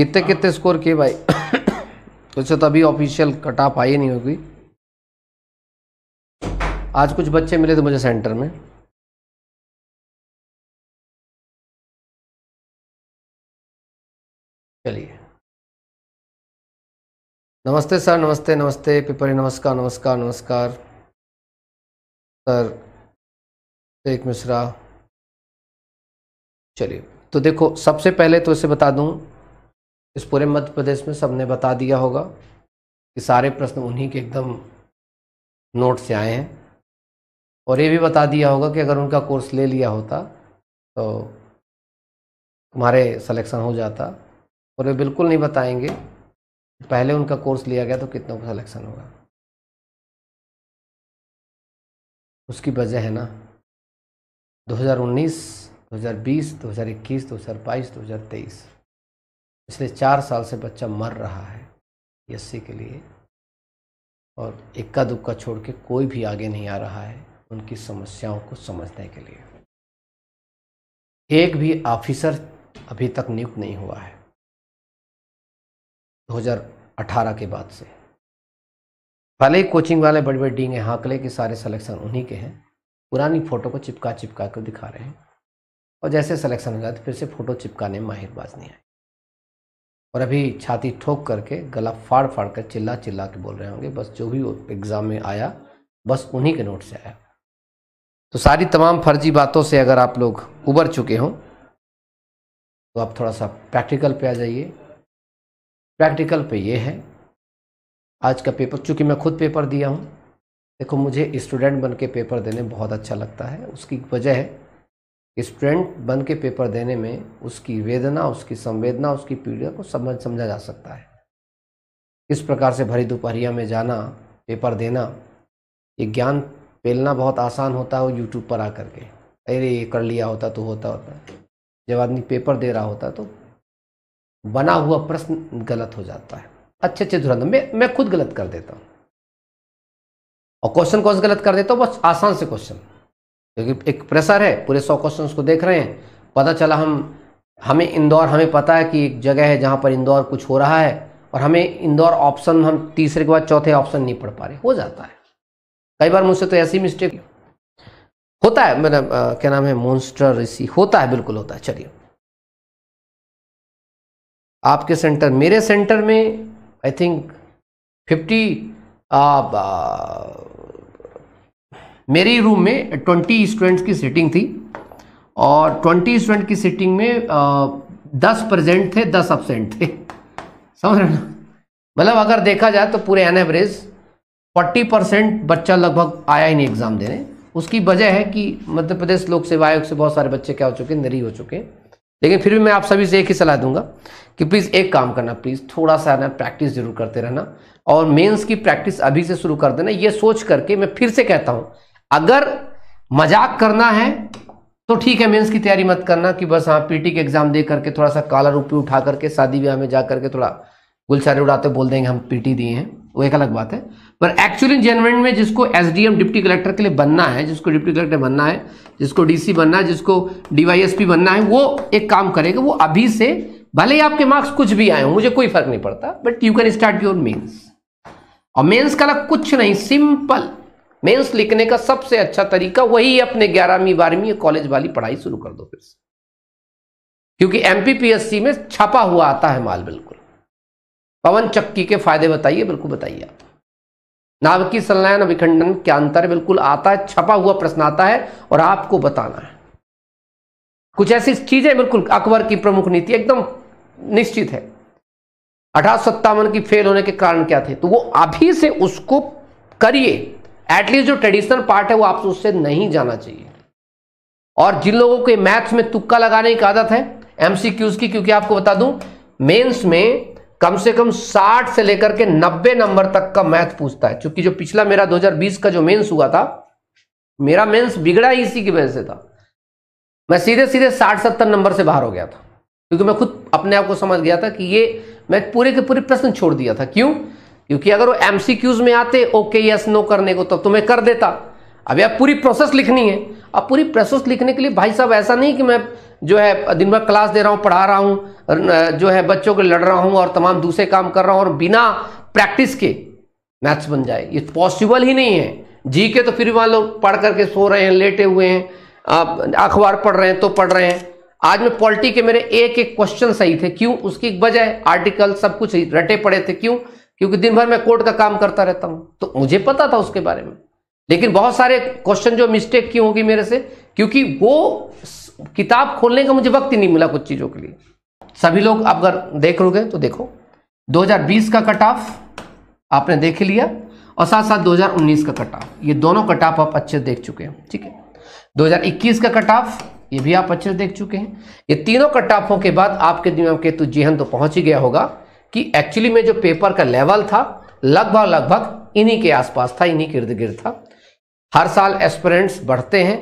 कितने कितने स्कोर किए भाई वैसे तो अभी ऑफिशियल कट ऑफ आई नहीं होगी आज कुछ बच्चे मिले थे मुझे सेंटर में चलिए नमस्ते सर नमस्ते नमस्ते पिपरी नमस्कार नमस्कार नमस्कार सर शेख मिश्रा चलिए तो देखो सबसे पहले तो इसे बता दूं इस पूरे मध्य प्रदेश में सबने बता दिया होगा कि सारे प्रश्न उन्हीं के एकदम नोट से आए हैं और ये भी बता दिया होगा कि अगर उनका कोर्स ले लिया होता तो तुम्हारे सिलेक्शन हो जाता और वे बिल्कुल नहीं बताएंगे पहले उनका कोर्स लिया गया तो कितनों का सिलेक्शन होगा उसकी वजह है ना 2019, 2020, 2021, 2022, 2023 पिछले चार साल से बच्चा मर रहा है एससी के लिए और इक्का दुक्का छोड़ के कोई भी आगे नहीं आ रहा है उनकी समस्याओं को समझने के लिए एक भी ऑफिसर अभी तक नियुक्त नहीं हुआ है 2018 के बाद से पहले ही कोचिंग वाले बड़े बड़े डींगे हाकले के सारे सिलेक्शन उन्हीं के हैं पुरानी फ़ोटो को चिपका चिपका कर दिखा रहे हैं और जैसे सिलेक्शन हो जाए तो फिर से फ़ोटो चिपकाने में माहिर बाज नहीं आए और अभी छाती ठोक करके गला फाड़ फाड़ कर चिल्ला चिल्ला के बोल रहे होंगे बस जो भी वो एग्ज़ाम में आया बस उन्हीं के नोट से आया तो सारी तमाम फर्जी बातों से अगर आप लोग उबर चुके हों तो आप थोड़ा सा प्रैक्टिकल पे आ जाइए प्रैक्टिकल पे ये है आज का पेपर चूँकि मैं खुद पेपर दिया हूँ देखो मुझे स्टूडेंट बन के पेपर देने बहुत अच्छा लगता है उसकी वजह है स्टूडेंट बन के पेपर देने में उसकी वेदना उसकी संवेदना उसकी पीड़ा को समझ समझा जा सकता है इस प्रकार से भरी दोपहरिया में जाना पेपर देना ये ज्ञान पेलना बहुत आसान होता है यूट्यूब पर आकर के अरे ये कर लिया होता तो होता होता जब आदमी पेपर दे रहा होता तो बना हुआ प्रश्न गलत हो जाता है अच्छे अच्छे धुरंधर मैं मैं खुद गलत कर देता हूँ और क्वेश्चन कौन गलत कर देता हूँ बस आसान से क्वेश्चन क्योंकि एक प्रेशर है पूरे सौ क्वेश्चन को देख रहे हैं पता चला हम हमें इंदौर हमें पता है कि एक जगह है जहाँ पर इंदौर कुछ हो रहा है और हमें इंदौर ऑप्शन हम तीसरे के बाद चौथे ऑप्शन नहीं पढ़ पा रहे हो जाता है कई बार मुझसे तो ऐसी मिस्टेक होता है मेरा क्या नाम है मोन्स्टर ऋषि होता है बिल्कुल होता है चलिए आपके सेंटर मेरे सेंटर में आई थिंक फिफ्टी मेरे रूम में ट्वेंटी स्टूडेंट्स की सीटिंग थी और ट्वेंटी स्टूडेंट की सीटिंग में दस प्रजेंट थे दस अपसेंट थे समझ रहे ना मतलब अगर देखा जाए तो पूरे एन एवरेज फोर्टी परसेंट बच्चा लगभग आया ही नहीं एग्ज़ाम देने उसकी वजह है कि मध्य प्रदेश लोक सेवा आयोग से बहुत सारे बच्चे क्या हो चुके हैं निरी हो चुके हैं लेकिन फिर भी मैं आप सभी से एक ही सलाह दूंगा कि प्लीज़ एक काम करना प्लीज़ थोड़ा सा ना प्रैक्टिस जरूर करते रहना और मेंस की प्रैक्टिस अभी से शुरू कर देना ये सोच करके मैं फिर से कहता हूँ अगर मजाक करना है तो ठीक है मेंस की तैयारी मत करना कि बस हाँ पीटी के एग्जाम दे करके थोड़ा सा काला रूपी उठा करके शादी ब्याह में जा करके थोड़ा गुलचारे उड़ाते बोल देंगे हम पीटी दिए हैं वो एक अलग बात है पर एक्चुअली जनवरी में जिसको एसडीएम डिप्टी कलेक्टर के लिए बनना है जिसको डिप्टी कलेक्टर बनना है जिसको डीसी बनना है जिसको डीवाईएसपी बनना है वो एक काम करेगा वो अभी से भले ही आपके मार्क्स कुछ भी आए हो मुझे कोई फर्क नहीं पड़ता but you can start your mains और मेन्स का अलग कुछ नहीं सिंपल मेंस लिखने का सबसे अच्छा तरीका वही अपने ग्यारहवीं बारहवीं कॉलेज वाली पढ़ाई शुरू कर दो फिर से क्योंकि एमपीपीएससी में छपा हुआ आता है माल बिल्कुल पवन चक्की के फायदे बताइए बिल्कुल बताइए आप नावकी संलयन अभिखंडन क्या अंतर बिल्कुल आता है छपा हुआ प्रश्न आता है और आपको बताना है कुछ ऐसी चीजें बिल्कुल अकबर की प्रमुख नीति एकदम निश्चित है अठारह सत्तावन की फेल होने के कारण क्या थे तो वो अभी से उसको करिए एटलीस्ट जो ट्रेडिशनल पार्ट है वो आपसे उससे नहीं जाना चाहिए और जिन लोगों के मैथ्स में तुक्का लगाने की आदत है एमसीक्यूज की क्योंकि आपको बता दूं मेंस में कम से कम 60 से लेकर के 90 नंबर तक का मैथ पूछता है क्योंकि जो पिछला मेरा 2020 का जो मेंस हुआ था मेरा मेंस बिगड़ा ही इसी की वजह से था मैं सीधे सीधे 60-70 नंबर से बाहर हो गया था क्योंकि मैं खुद अपने आप को समझ गया था कि ये मैं पूरे के पूरे प्रश्न छोड़ दिया था क्यों क्योंकि अगर वो एमसीक्यूज में आते ओके यस नो करने को तो तुम्हें कर देता अब यार पूरी प्रोसेस लिखनी है अब पूरी प्रोसेस लिखने के लिए भाई साहब ऐसा नहीं कि मैं जो है दिन भर क्लास दे रहा हूँ पढ़ा रहा हूँ जो है बच्चों को लड़ रहा हूँ और तमाम दूसरे काम कर रहा हूँ और बिना प्रैक्टिस के मैथ्स बन जाए ये पॉसिबल ही नहीं है जी के तो फिर मान लो पढ़ करके सो रहे हैं लेटे हुए हैं अखबार पढ़ रहे हैं तो पढ़ रहे हैं आज में पॉलिटी के मेरे एक एक क्वेश्चन सही थे क्यों उसकी वजह आर्टिकल सब कुछ रटे पड़े थे क्यों क्योंकि दिन भर मैं कोर्ट का काम करता रहता हूं तो मुझे पता था उसके बारे में लेकिन बहुत सारे क्वेश्चन जो मिस्टेक की होगी मेरे से क्योंकि वो किताब खोलने का मुझे वक्त ही नहीं मिला कुछ चीज़ों के लिए सभी लोग अगर देख रोगे तो देखो 2020 का कट ऑफ आपने देख लिया और साथ साथ 2019 का कट ऑफ ये दोनों कट ऑफ आप अच्छे देख चुके हैं ठीक है 2021 का कट ऑफ ये भी आप अच्छे देख चुके हैं ये तीनों कट ऑफों के बाद आपके दिमाग के तो जेहन हाँ, तो पहुंच ही गया होगा कि एक्चुअली में जो पेपर का लेवल था लगभग लगभग इन्हीं के आसपास था इन्हीं इर्द गिर्द था हर साल एस्परेंट्स बढ़ते हैं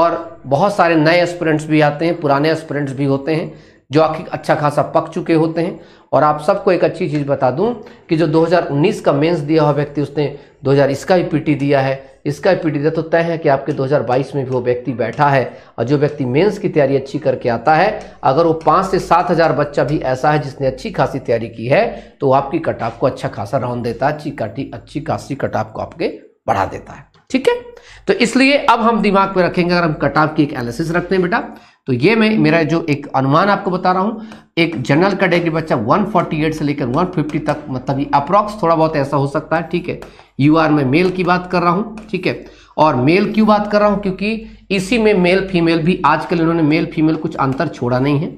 और बहुत सारे नए एस्परेंट्स भी आते हैं पुराने एस्परेंट्स भी होते हैं जो आखिर अच्छा खासा पक चुके होते हैं और आप सबको एक अच्छी चीज़ बता दूं कि जो 2019 का मेंस दिया हुआ व्यक्ति उसने 2000 इसका ही पीटी दिया है इसका ही पीटी दिया तो तय है कि आपके 2022 में भी वो व्यक्ति बैठा है और जो व्यक्ति मेंस की तैयारी अच्छी करके आता है अगर वो पाँच से सात हज़ार बच्चा भी ऐसा है जिसने अच्छी खासी तैयारी की है तो आपकी कट को अच्छा खासा राउंड देता है अच्छी काटी अच्छी खासी कट को आपके बढ़ा देता है ठीक है तो इसलिए अब हम दिमाग में रखेंगे अगर हम कटाप की एक एनालिसिस रखते हैं बेटा तो ये मैं मेरा जो एक अनुमान आपको बता रहा हूँ एक जनरल कैटेगरी बच्चा 148 से लेकर 150 तक मतलब ये अप्रॉक्स थोड़ा बहुत ऐसा हो सकता है ठीक है यू आर में मेल की बात कर रहा हूँ ठीक है और मेल क्यों बात कर रहा हूँ क्योंकि इसी में मेल फीमेल भी आजकल इन्होंने मेल फीमेल कुछ अंतर छोड़ा नहीं है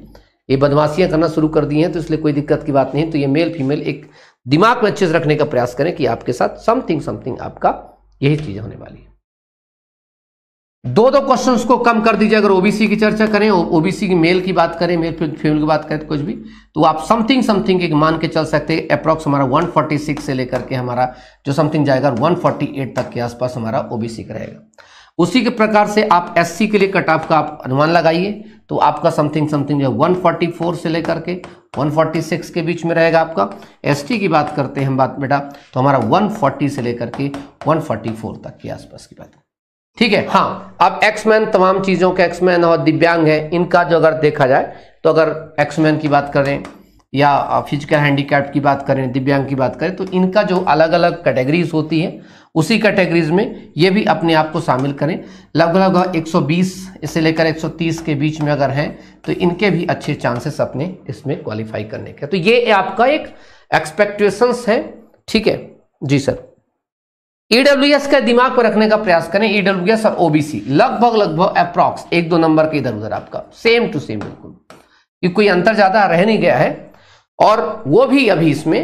ये बदमाशियाँ करना शुरू कर दी हैं तो इसलिए कोई दिक्कत की बात नहीं तो ये मेल फीमेल एक दिमाग में अच्छे से रखने का प्रयास करें कि आपके साथ समथिंग समथिंग आपका यही चीज़ होने वाली है दो दो क्वेश्चंस को कम कर दीजिए अगर ओबीसी की चर्चा करें ओबीसी की मेल की बात करें मेल फीमेल की बात करें तो कुछ भी तो आप समथिंग समथिंग एक मान के चल सकते हैं अप्रॉक्स हमारा 146 से लेकर के हमारा जो समथिंग जाएगा 148 तक के आसपास हमारा ओबीसी का रहेगा उसी के प्रकार से आप एससी के लिए कट ऑफ का आप अनुमान लगाइए तो आपका समथिंग समथिंग जो है फोर से लेकर के सिक्स के बीच में रहेगा आपका एसटी की बात करते हैं हम बात बेटा तो हमारा फोर्टी से लेकर के फोर तक के आसपास की बात है ठीक है हाँ अब एक्समैन तमाम चीजों के एक्समैन और दिव्यांग है इनका जो अगर देखा जाए तो अगर एक्समैन की बात करें या फिजिकल हैंडीकैप की बात करें दिव्यांग की बात करें तो इनका जो अलग अलग कैटेगरीज होती है उसी कैटेगरीज में ये भी अपने आप को शामिल करें लगभग लगभग 120 इससे लेकर 130 के बीच में अगर हैं तो इनके भी अच्छे चांसेस अपने इसमें क्वालिफाई करने के तो ये आपका एक एक्सपेक्टेशंस है ठीक है जी सर ईडब्ल्यूएस e का दिमाग पर रखने का प्रयास करें ईडब्ल्यूएस e और ओबीसी लगभग लगभग अप्रॉक्स एक दो नंबर के इधर उधर आपका सेम टू सेम बिल्कुल कोई अंतर ज्यादा रह नहीं गया है और वो भी अभी इसमें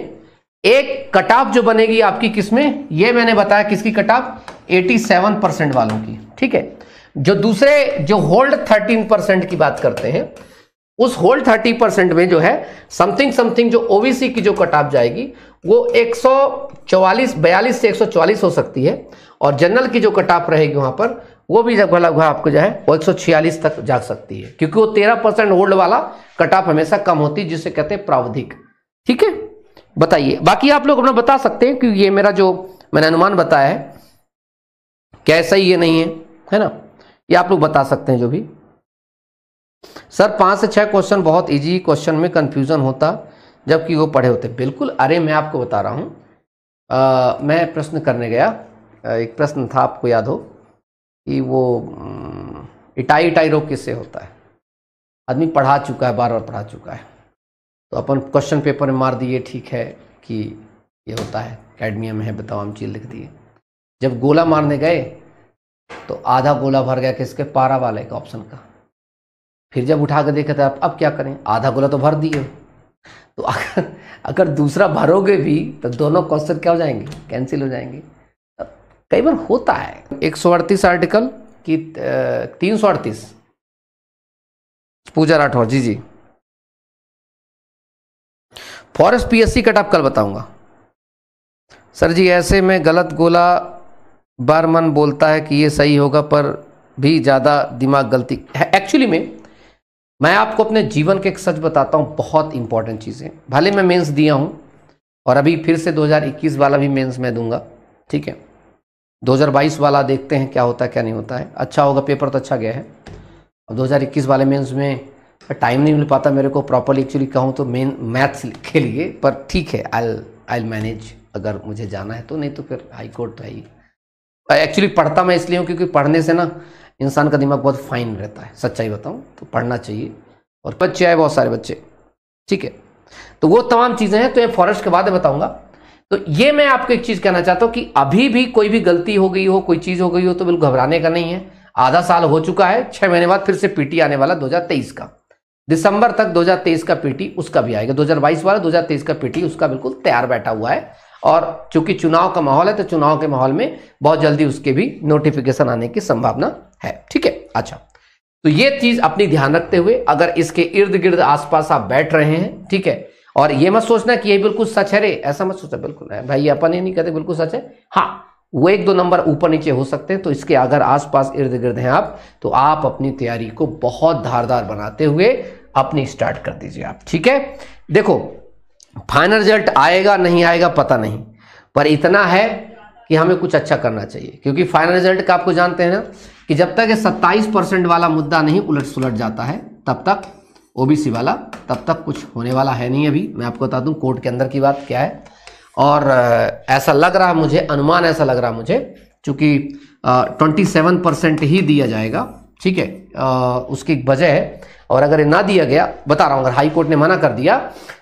एक कटाप जो बनेगी आपकी किसमें ये मैंने बताया किसकी कटाप 87 परसेंट वालों की ठीक है जो दूसरे जो होल्ड 13 परसेंट की बात करते हैं उस होल थर्टी परसेंट में जो है समथिंग समथिंग जो ओबीसी की जो कट ऑफ जाएगी वो 144 बयालीस से 144 हो सकती है और जनरल की जो कट ऑफ रहेगी वहां पर वो भी जब लगभग आपको जो है वो 146 तक जा सकती है क्योंकि वो 13 परसेंट होल्ड वाला कट ऑफ हमेशा कम होती है जिसे कहते हैं प्रावधिक ठीक है बताइए बाकी आप लोग अपना बता सकते हैं क्योंकि ये मेरा जो मैंने अनुमान बताया है कैसा ही ये नहीं है है ना ये आप लोग बता सकते हैं जो भी सर पाँच से छः क्वेश्चन बहुत इजी क्वेश्चन में कन्फ्यूज़न होता जबकि वो पढ़े होते बिल्कुल अरे मैं आपको बता रहा हूँ मैं प्रश्न करने गया एक प्रश्न था आपको याद हो कि वो इटाई इटाई रोग किससे होता है आदमी पढ़ा चुका है बार बार पढ़ा चुका है तो अपन क्वेश्चन पेपर में मार दिए ठीक है कि ये होता है कैडमियम है बताओ हम चीज लिख दिए जब गोला मारने गए तो आधा गोला भर गया किसके पारा वाले का ऑप्शन का फिर जब उठा कर तो आप अब क्या करें आधा गोला तो भर दिए तो अगर अगर दूसरा भरोगे भी तो दोनों क्वेश्चन क्या हो जाएंगे कैंसिल हो जाएंगे कई बार होता है एक सौ अड़तीस आर्टिकल की तीन सौ अड़तीस Pooja Rathore ji ji forest PSC cut आप कल बताऊंगा सर जी ऐसे में गलत गोला बार मन बोलता है कि ये सही होगा पर भी ज़्यादा दिमाग गलती है एक्चुअली में मैं आपको अपने जीवन के एक सच बताता हूँ बहुत इंपॉर्टेंट चीज़ें भले मैं मेंस दिया हूँ और अभी फिर से 2021 वाला भी मेंस मैं दूंगा ठीक है 2022 वाला देखते हैं क्या होता है क्या नहीं होता है अच्छा होगा पेपर तो अच्छा गया है अब 2021 वाले मेंस में टाइम नहीं मिल पाता मेरे को प्रॉपरली एक्चुअली कहूँ तो मेन मैथ्स के लिए पर ठीक है आई आई मैनेज अगर मुझे जाना है तो नहीं तो फिर हाई कोर्ट तो है ही एक्चुअली पढ़ता मैं इसलिए हूँ क्योंकि पढ़ने से ना इंसान का दिमाग बहुत फाइन रहता है सच्चाई बताऊँ तो पढ़ना चाहिए और बच्चे आए बहुत सारे बच्चे ठीक है तो वो तमाम चीज़ें हैं तो ये फॉरेस्ट के बाद बताऊंगा तो ये मैं आपको एक चीज़ कहना चाहता हूँ कि अभी भी कोई भी गलती हो गई हो कोई चीज़ हो गई हो तो बिल्कुल घबराने का नहीं है आधा साल हो चुका है छः महीने बाद फिर से पीटी आने वाला 2023 का दिसंबर तक 2023 का पीटी उसका भी आएगा 2022 वाला दो का पीटी उसका बिल्कुल तैयार बैठा हुआ है और चूंकि चुनाव का माहौल है तो चुनाव के माहौल में बहुत जल्दी उसके भी नोटिफिकेशन आने की संभावना है ठीक है अच्छा तो ये चीज अपनी ध्यान रखते हुए अगर इसके इर्द गिर्द आसपास आप बैठ रहे हैं ठीक है और ये मत सोचना कि ये बिल्कुल सच है रे ऐसा मत सोचना बिल्कुल है भाई अपन ये नहीं कहते बिल्कुल सच है हाँ वो एक दो नंबर ऊपर नीचे हो सकते हैं तो इसके अगर आसपास इर्द गिर्द हैं आप तो आप अपनी तैयारी को बहुत धारदार बनाते हुए अपनी स्टार्ट कर दीजिए आप ठीक है देखो फाइनल रिजल्ट आएगा नहीं आएगा पता नहीं पर इतना है कि हमें कुछ अच्छा करना चाहिए क्योंकि फाइनल रिजल्ट का आपको जानते हैं ना कि जब तक ये 27 परसेंट वाला मुद्दा नहीं उलट सुलट जाता है तब तक ओबीसी वाला तब तक कुछ होने वाला है नहीं अभी मैं आपको बता दूं कोर्ट के अंदर की बात क्या है और ऐसा लग रहा मुझे अनुमान ऐसा लग रहा मुझे चूंकि ट्वेंटी सेवन परसेंट ही दिया जाएगा ठीक है उसकी वजह है और अगर ना दिया गया बता रहा हूं अगर हाई कोर्ट ने मना कर दिया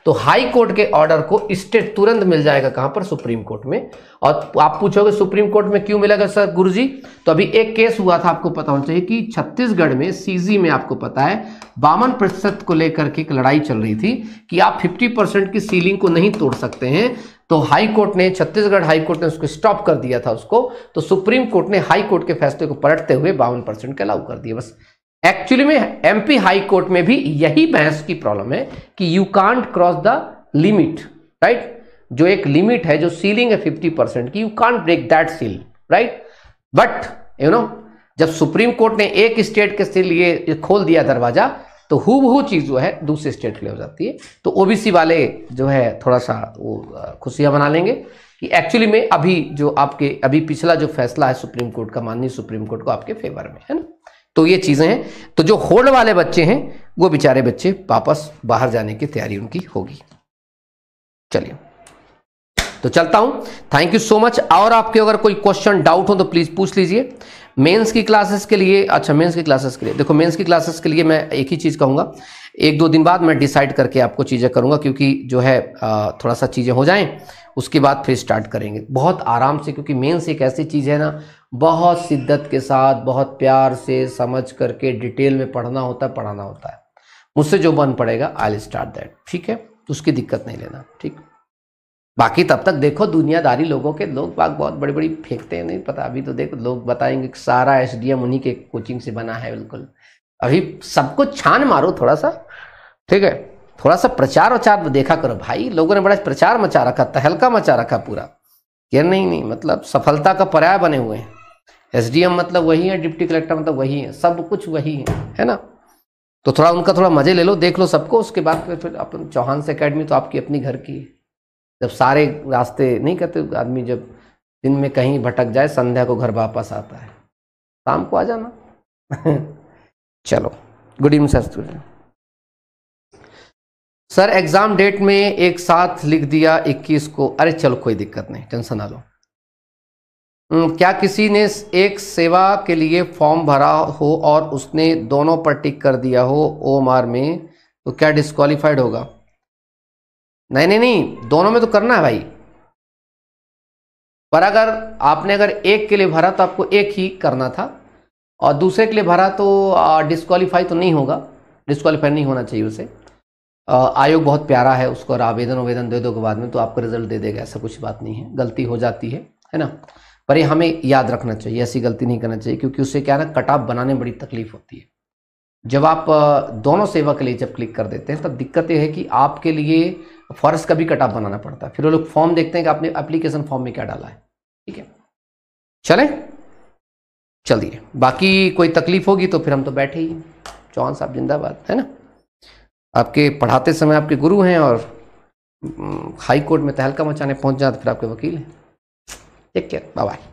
तो हाई कोर्ट के ऑर्डर को स्टेट तुरंत मिल जाएगा कहां पर सुप्रीम कोर्ट में और आप पूछोगे सुप्रीम कोर्ट में क्यों मिलेगा सर गुरुजी तो अभी एक केस हुआ था आपको पता होना चाहिए कि छत्तीसगढ़ में सीजी में आपको पता है बावन प्रतिशत को लेकर के एक लड़ाई चल रही थी कि आप फिफ्टी परसेंट की सीलिंग को नहीं तोड़ सकते हैं तो हाई कोर्ट ने छत्तीसगढ़ हाई कोर्ट ने उसको स्टॉप कर दिया था उसको तो सुप्रीम कोर्ट ने हाई कोर्ट के फैसले को पलटते हुए बावन परसेंट का कर दिया बस एक्चुअली में एमपी हाई कोर्ट में भी यही बहस की प्रॉब्लम है कि you can't cross the limit right जो एक लिमिट है जो सीलिंग है फिफ्टी परसेंट की you can't break that seal right but you know जब सुप्रीम कोर्ट ने एक स्टेट के ये खोल दिया दरवाजा तो हु चीज जो है दूसरे स्टेट के लिए हो जाती है तो ओबीसी वाले जो है थोड़ा सा वो खुशियां बना लेंगे कि एक्चुअली में अभी जो आपके अभी पिछला जो फैसला है सुप्रीम कोर्ट का माननीय सुप्रीम कोर्ट को आपके फेवर में है ना तो ये चीज़ें हैं तो जो होल्ड वाले बच्चे हैं वो बेचारे बच्चे वापस बाहर जाने की तैयारी उनकी होगी चलिए तो चलता हूं थैंक यू सो मच और आपके अगर कोई क्वेश्चन डाउट हो तो प्लीज़ पूछ लीजिए मेंस की क्लासेस के लिए अच्छा मेंस की क्लासेस के लिए देखो मेंस की क्लासेस के लिए मैं एक ही चीज़ कहूंगा एक दो दिन बाद मैं डिसाइड करके आपको चीज़ें करूंगा क्योंकि जो है थोड़ा सा चीज़ें हो जाए उसके बाद फिर स्टार्ट करेंगे बहुत आराम से क्योंकि मेन्स एक ऐसी चीज़ है ना बहुत शिद्दत के साथ बहुत प्यार से समझ करके डिटेल में पढ़ना होता है पढ़ाना होता है मुझसे जो बन पड़ेगा आई स्टार्ट दैट ठीक है उसकी दिक्कत नहीं लेना ठीक बाकी तब तक देखो दुनियादारी लोगों के लोग बाग बहुत बड़ी बड़ी फेंकते हैं नहीं पता अभी तो देखो लोग बताएंगे कि सारा एस डी एम उन्हीं के कोचिंग से बना है बिल्कुल अभी सबको छान मारो थोड़ा सा ठीक है थोड़ा सा प्रचार वचार देखा करो भाई लोगों ने बड़ा प्रचार मचा रखा तहलका मचा रखा पूरा क्या नहीं नहीं मतलब सफलता का पर्याय बने हुए हैं एस मतलब वही है डिप्टी कलेक्टर मतलब वही है सब कुछ वही है है ना तो थोड़ा उनका थोड़ा मजे ले लो देख लो सबको उसके बाद फिर फिर अपन चौहान से अकेडमी तो आपकी अपनी घर की है जब सारे रास्ते नहीं कहते आदमी जब दिन में कहीं भटक जाए संध्या को घर वापस आता है शाम को आ जाना चलो good evening sir student sir exam date में एक साथ लिख दिया 21 को अरे चलो कोई दिक्कत नहीं टेंशन ना लो हम्म, क्या किसी ने एक सेवा के लिए फॉर्म भरा हो और उसने दोनों पर टिक कर दिया हो ओ मार में तो क्या डिस्कालीफाइड होगा नहीं नहीं नहीं दोनों में तो करना है भाई पर अगर आपने अगर एक के लिए भरा तो आपको एक ही करना था और दूसरे के लिए भरा तो डिस्कालीफाई तो नहीं होगा डिस्कालीफाई नहीं होना चाहिए उसे आयोग बहुत प्यारा है उसको आवेदन उवेदन दे दो के बाद में तो आपको रिजल्ट दे देगा ऐसा कुछ बात नहीं है गलती हो जाती है है ना पर ये हमें याद रखना चाहिए ऐसी गलती नहीं करना चाहिए क्योंकि उससे क्या ना कट ऑफ बनाने में बड़ी तकलीफ होती है जब आप दोनों सेवा के लिए जब क्लिक कर देते हैं तब दिक्कत यह है कि आपके लिए फॉरेस्ट का भी कट ऑफ बनाना पड़ता है फिर वो लोग फॉर्म देखते हैं कि आपने अप्लीकेशन फॉर्म में क्या डाला है ठीक है चले चलिए बाकी कोई तकलीफ होगी तो फिर हम तो बैठे ही चौहान साहब जिंदाबाद है ना आपके पढ़ाते समय आपके गुरु हैं और हम्म, हाई कोर्ट में तहलका मचाने पहुंच जाए तो फिर आपके वकील हैं ठीक है बाय